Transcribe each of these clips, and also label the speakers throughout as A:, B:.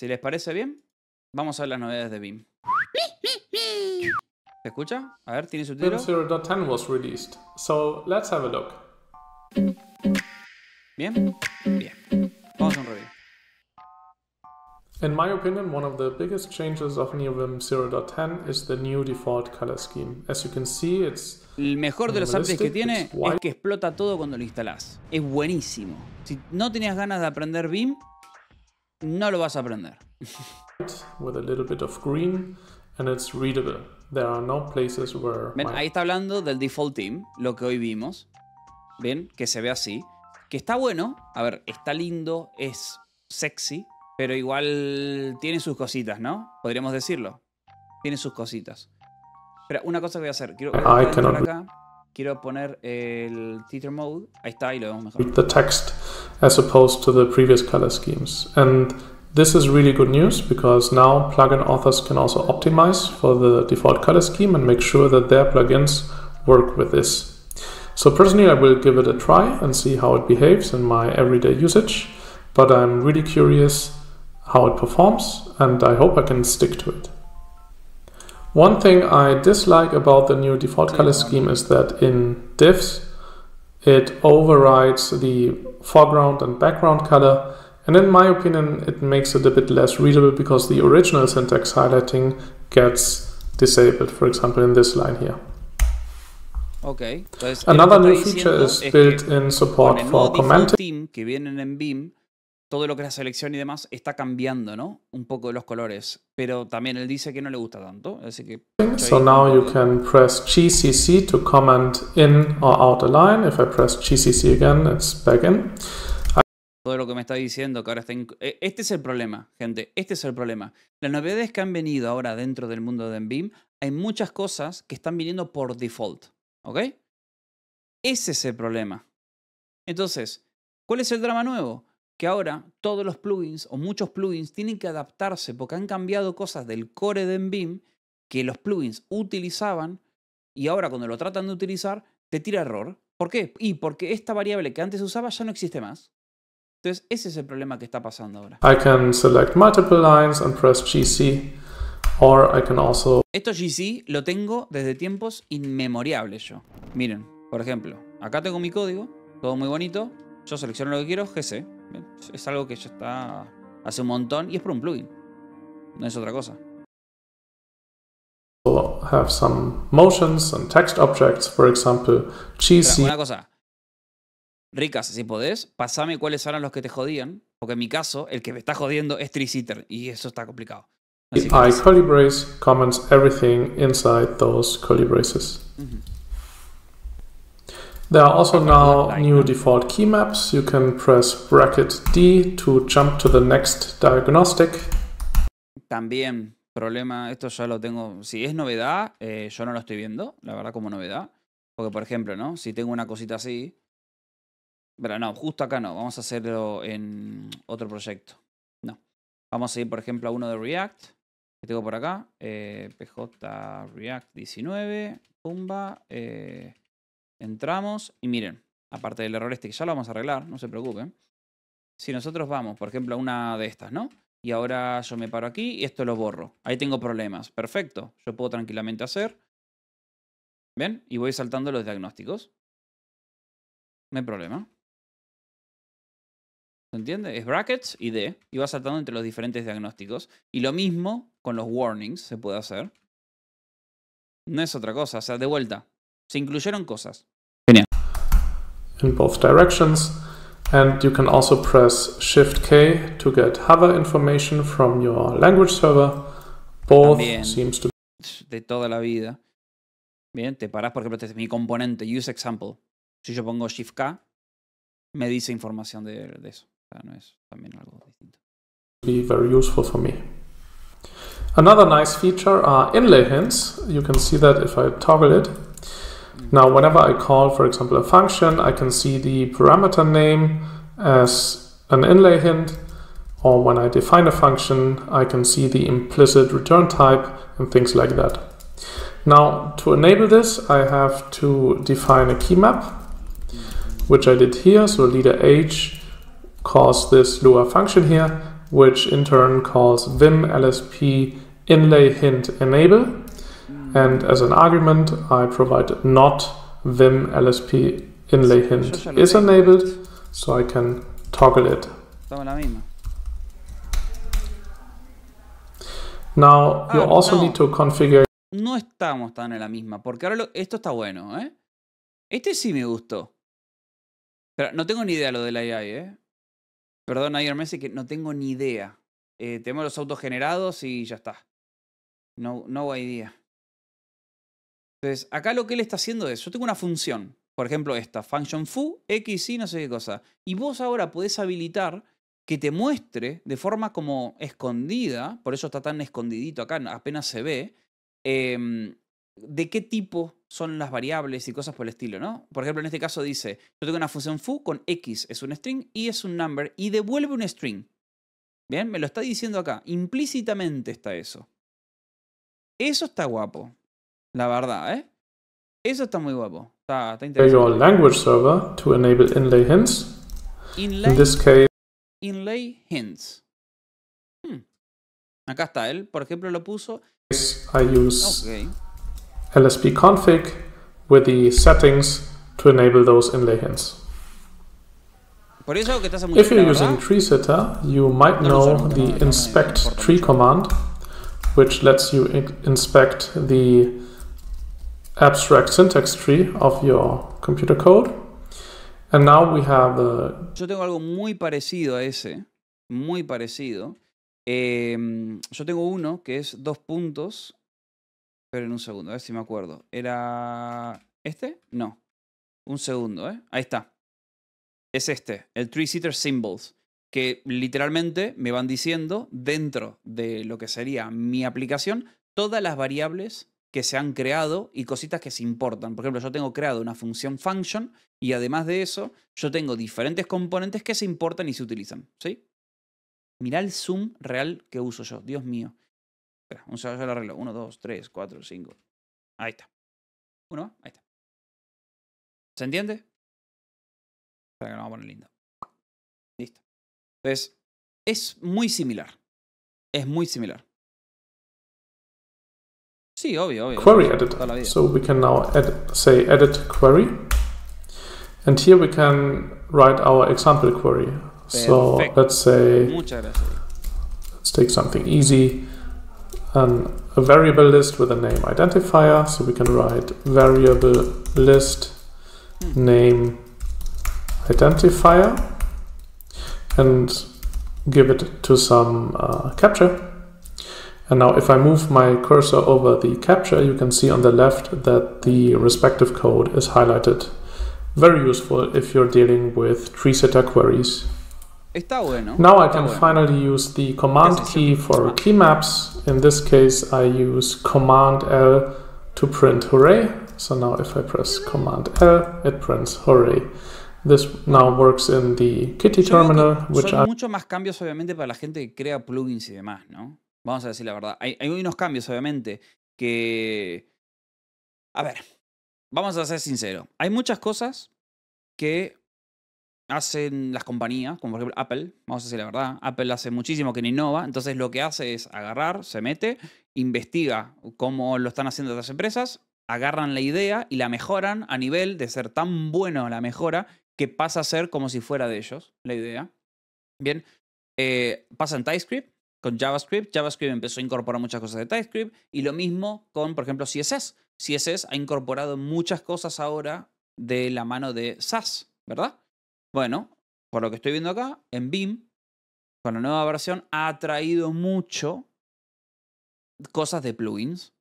A: Si les parece bien, vamos a ver las novedades de BIM. ¿Se
B: escucha? A ver, ¿tiene su tiro? BIM 0.10 was released, so let's have a look. Bien, bien. Vamos a un review. In my opinion, one of the biggest changes of NeoVim 0.10 is the new default color scheme. As you can see, it's el mejor de los updates que tiene es que explota todo cuando lo
A: instalas. Es buenísimo. Si no tenías ganas de aprender BIM, no lo vas a
B: aprender. ahí
A: está hablando del default team, lo que hoy vimos. Ven, que se ve así, que está bueno, a ver, está lindo, es sexy, pero igual tiene sus cositas, ¿no? Podríamos decirlo. Tiene sus cositas. pero una cosa que voy a hacer, quiero, voy acá. quiero poner el mode. Ahí está,
B: ahí lo vemos mejor. The text as opposed to the previous color schemes. And this is really good news because now plugin authors can also optimize for the default color scheme and make sure that their plugins work with this. So personally, I will give it a try and see how it behaves in my everyday usage, but I'm really curious how it performs and I hope I can stick to it. One thing I dislike about the new default color scheme is that in diffs, it overrides the foreground and background color. And in my opinion, it makes it a bit less readable because the original syntax highlighting gets disabled, for example, in this line here.
A: Okay. Another new feature is built in support for commenting. todo lo que es la selección y demás está cambiando, ¿no? Un poco los colores. Pero también él dice que no le gusta tanto, así que... So now you
B: can press GCC to comment in or out line. If I press GCC again, it's back in.
A: Todo lo que me está diciendo que ahora está... Eh, este es el problema, gente. Este es el problema. Las novedades que han venido ahora dentro del mundo de Envim, hay muchas cosas que están viniendo por default, ¿ok? Ese es el problema. Entonces, ¿cuál es el drama nuevo? que ahora todos los plugins o muchos plugins tienen que adaptarse porque han cambiado cosas del core de Envim que los plugins utilizaban y ahora cuando lo tratan de utilizar te tira error. ¿Por qué? Y porque esta variable que antes usaba ya no existe más. Entonces ese es el problema que está pasando ahora. I can select
B: multiple lines and press GC
A: Esto GC lo tengo desde tiempos inmemoriales yo. Miren, por ejemplo, acá tengo mi código, todo muy bonito, yo selecciono lo que quiero, GC. Es algo que ya está hace un montón y es por un plugin. No es otra cosa.
B: Have some motions and text objects, for example, cheesy. Una
A: cosa. Ricas, si podés, pasame cuáles eran los que te jodían, porque en mi caso, el que me está jodiendo es Triciter,
B: y eso está complicado. Así curly colibrace comments everything inside those colibraces. Uh There also new default key maps. You can press bracket D to jump to the next diagnostic.
A: También problema, esto ya lo tengo, si es novedad, eh, yo no lo estoy viendo, la verdad como novedad. Porque por ejemplo, ¿no? Si tengo una cosita así, pero no, justo acá no, vamos a hacerlo en otro proyecto. No. Vamos a ir por ejemplo a uno de React, que tengo por acá, eh, PJ React 19, Pumba. Eh, Entramos y miren, aparte del error este que ya lo vamos a arreglar, no se preocupen. Si nosotros vamos, por ejemplo, a una de estas, ¿no? Y ahora yo me paro aquí y esto lo borro. Ahí tengo problemas. Perfecto. Yo puedo tranquilamente hacer. ¿Ven? Y voy saltando los diagnósticos. No hay problema. ¿Se entiende? Es brackets y D. Y va saltando entre los diferentes diagnósticos. Y lo mismo con los warnings se puede hacer. No es otra cosa. O sea, de vuelta. Se incluyeron cosas.
B: in both directions. And you can also press Shift K to get hover information from your language server. Both También. seems to
A: De toda la vida. Bien, te paras, por ejemplo, este mi componente, use example. Si yo pongo Shift K, me dice información de, de eso. O sea, no es también algo
B: distinto. Be very useful for me. Another nice feature are inlay hints. You can see that if I toggle it. Now, whenever I call, for example, a function, I can see the parameter name as an inlay hint, or when I define a function, I can see the implicit return type and things like that. Now, to enable this, I have to define a key map, which I did here. So leader H calls this Lua function here, which in turn calls vim lsp inlay hint enable. And as an argument, I provide not vim lsp inlay hint is enabled, so I can toggle it. Now, ah, you also need to configure
A: no estamos tan en la misma. Porque ahora lo, esto está bueno, ¿eh? Este sí me gustó. Pero no tengo ni idea lo de la AI, ¿eh? Perdón, ayer Messi, que no tengo ni idea. Eh, tenemos los autos generados y ya está. No, no hay idea. Entonces, acá lo que él está haciendo es, yo tengo una función, por ejemplo esta, function foo, x, y no sé qué cosa, y vos ahora podés habilitar que te muestre de forma como escondida, por eso está tan escondidito acá, apenas se ve, em, de qué tipo son las variables y cosas por el estilo, ¿no? Por ejemplo, en este caso dice, yo tengo una función foo con x, es un string, y es un number, y devuelve un string. Bien, me lo está diciendo acá, implícitamente está eso. Eso está guapo. La verdad, ¿eh? Eso está muy guapo. Está, está interesante. Your language
B: server to enable inlay hints. Inlay, In this case...
A: inlay hints. Hmm. Acá está él. Por ejemplo, lo puso.
B: I use okay. LSP config with the settings to enable those inlay hints.
A: Por eso que estás If you're using
B: TreeSitter, you might no know the inspect tree command, which lets you inspect the abstract syntax tree of your computer code. And now we have
A: Yo tengo algo muy parecido a ese, muy parecido. Em, yo tengo uno que es dos puntos, pero en un segundo, a ver si me acuerdo. ¿Era este? No. Un segundo, ¿eh? Ahí está. Es este, el tree sitter Symbols, que literalmente me van diciendo dentro de lo que sería mi aplicación todas las variables que se han creado y cositas que se importan. Por ejemplo, yo tengo creado una función function y además de eso, yo tengo diferentes componentes que se importan y se utilizan. ¿Sí? Mirá el zoom real que uso yo, Dios mío. Espera, un segundo, yo lo arreglo. Uno, dos, tres, cuatro, cinco. Ahí está. Uno ahí está. ¿Se entiende? Espera que lo vamos a poner lindo. Listo. Entonces, es muy similar. Es muy similar. Sí, obvio, obvio. Query editor.
B: So we can now add, say edit query. And here we can write our example query. So let's say, let's take something easy, an, a variable list with a name identifier. So we can write variable list hmm. name identifier and give it to some uh, capture. And now if I move my cursor over the capture, you can see on the left that the respective code is highlighted. Very useful if you're dealing with tree setter queries. Now I can finally use the command key for key maps. In this case, I use command L to print hooray. So now if I press command L, it prints hooray. This now works in the Kitty terminal, which I... mucho
A: cambios obviamente para la gente que crea plugins y ¿no? Vamos a decir la verdad. Hay, unos cambios, obviamente, que... A ver, vamos a ser sinceros. Hay muchas cosas que hacen las compañías, como por ejemplo Apple, vamos a decir la verdad, Apple hace muchísimo que no innova, entonces lo que hace es agarrar, se mete, investiga cómo lo están haciendo otras empresas, agarran la idea y la mejoran a nivel de ser tan bueno la mejora que pasa a ser como si fuera de ellos la idea. Bien, eh, pasa en TypeScript, con JavaScript. JavaScript empezó a incorporar muchas cosas de TypeScript y lo mismo con, por ejemplo, CSS. CSS ha incorporado muchas cosas ahora de la mano de SAS, ¿verdad? Bueno, por lo que estoy viendo acá, en BIM, con la nueva versión, ha traído mucho cosas de plugins.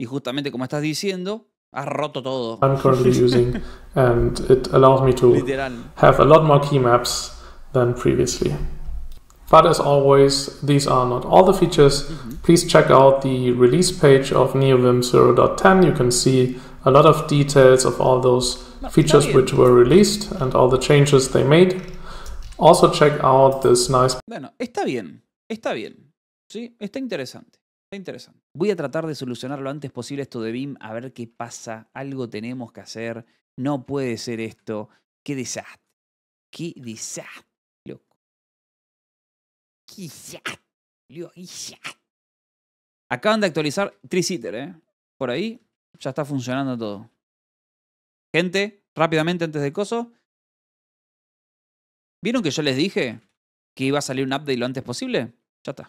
A: Y justamente como estás diciendo, ha roto todo. I'm currently using
B: and it allows me to have a lot more key maps than previously. But as always, these are not all the features. Mm-hmm. Please check out the release page of NeoVim 0.10. You can see a lot of details of all those features which were released and all the changes they made. Also check out this nice...
A: Bueno, está bien, está bien. Sí, está interesante. Está interesante. Voy a tratar de solucionar lo antes posible esto de Vim a ver qué pasa. Algo tenemos que hacer. No puede ser esto. Qué desastre. Qué desastre. Acaban de actualizar Triciter, ¿eh? Por ahí ya está funcionando todo. Gente, rápidamente antes de coso. ¿Vieron que yo les dije que iba a salir un update lo antes posible? Ya está.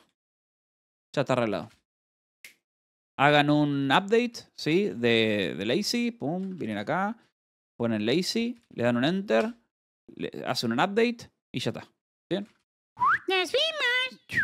A: Ya está arreglado. Hagan un update, ¿sí? De, Lazy. Pum, vienen acá. Ponen Lazy. Le dan un enter. Le hacen un update. Y ya está. ¿Bien? Whew.